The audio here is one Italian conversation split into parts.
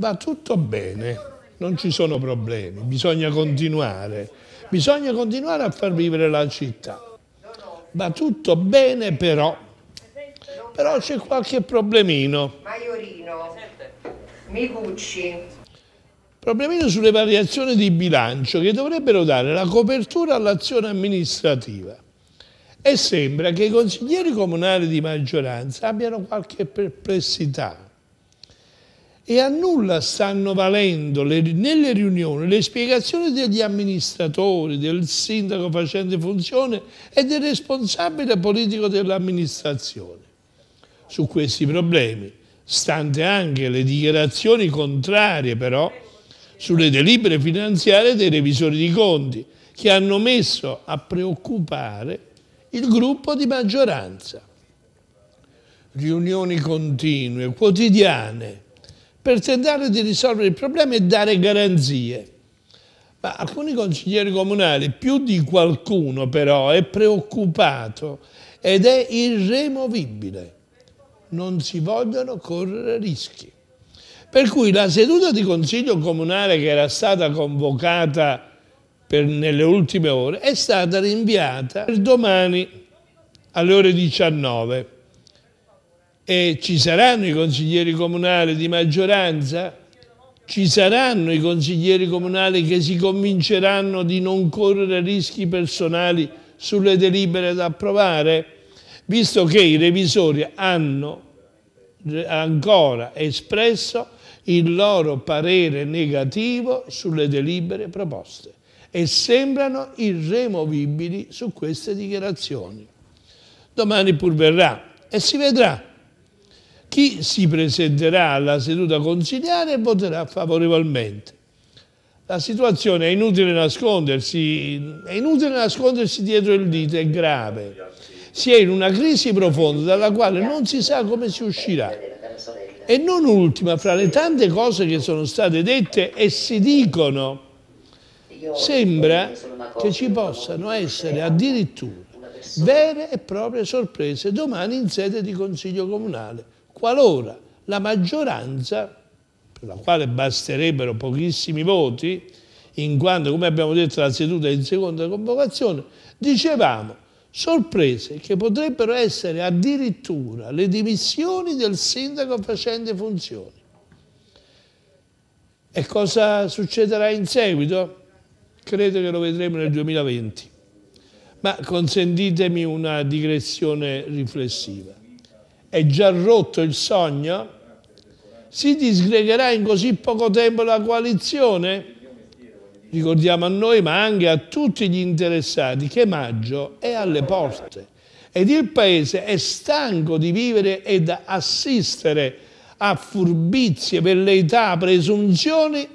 va tutto bene, non ci sono problemi, bisogna continuare, bisogna continuare a far vivere la città. Va tutto bene però, però c'è qualche problemino. Maiorino, Migucci. Problemino sulle variazioni di bilancio che dovrebbero dare la copertura all'azione amministrativa. E sembra che i consiglieri comunali di maggioranza abbiano qualche perplessità e a nulla stanno valendo le, nelle riunioni le spiegazioni degli amministratori, del sindaco facente funzione e del responsabile politico dell'amministrazione. Su questi problemi, stante anche le dichiarazioni contrarie però, sulle delibere finanziarie dei revisori di conti, che hanno messo a preoccupare il gruppo di maggioranza. Riunioni continue, quotidiane, per tentare di risolvere il problema e dare garanzie. Ma alcuni consiglieri comunali, più di qualcuno però, è preoccupato ed è irremovibile. Non si vogliono correre rischi. Per cui la seduta di consiglio comunale che era stata convocata per, nelle ultime ore è stata rinviata per domani alle ore 19. E ci saranno i consiglieri comunali di maggioranza? Ci saranno i consiglieri comunali che si convinceranno di non correre rischi personali sulle delibere da approvare? Visto che i revisori hanno ancora espresso il loro parere negativo sulle delibere proposte e sembrano irremovibili su queste dichiarazioni. Domani pur verrà e si vedrà chi si presenterà alla seduta consigliare voterà favorevolmente. La situazione è inutile nascondersi, è inutile nascondersi dietro il dito, è grave. Si è in una crisi profonda dalla quale non si sa come si uscirà. E non ultima, fra le tante cose che sono state dette e si dicono, sembra che ci possano essere addirittura vere e proprie sorprese domani in sede di Consiglio Comunale qualora la maggioranza, per la quale basterebbero pochissimi voti, in quanto, come abbiamo detto, la seduta è in seconda convocazione, dicevamo sorprese che potrebbero essere addirittura le dimissioni del sindaco facente funzioni. E cosa succederà in seguito? Credo che lo vedremo nel 2020. Ma consentitemi una digressione riflessiva è già rotto il sogno? Si disgregherà in così poco tempo la coalizione? Ricordiamo a noi, ma anche a tutti gli interessati, che maggio è alle porte ed il paese è stanco di vivere ed assistere a furbizie, velleità, presunzioni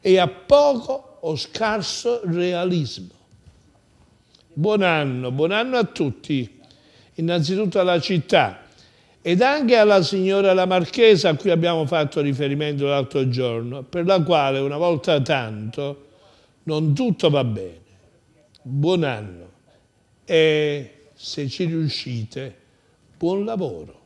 e a poco o scarso realismo. Buon anno, buon anno a tutti, innanzitutto alla città, ed anche alla signora la Marchesa a cui abbiamo fatto riferimento l'altro giorno, per la quale una volta tanto non tutto va bene. Buon anno e se ci riuscite, buon lavoro.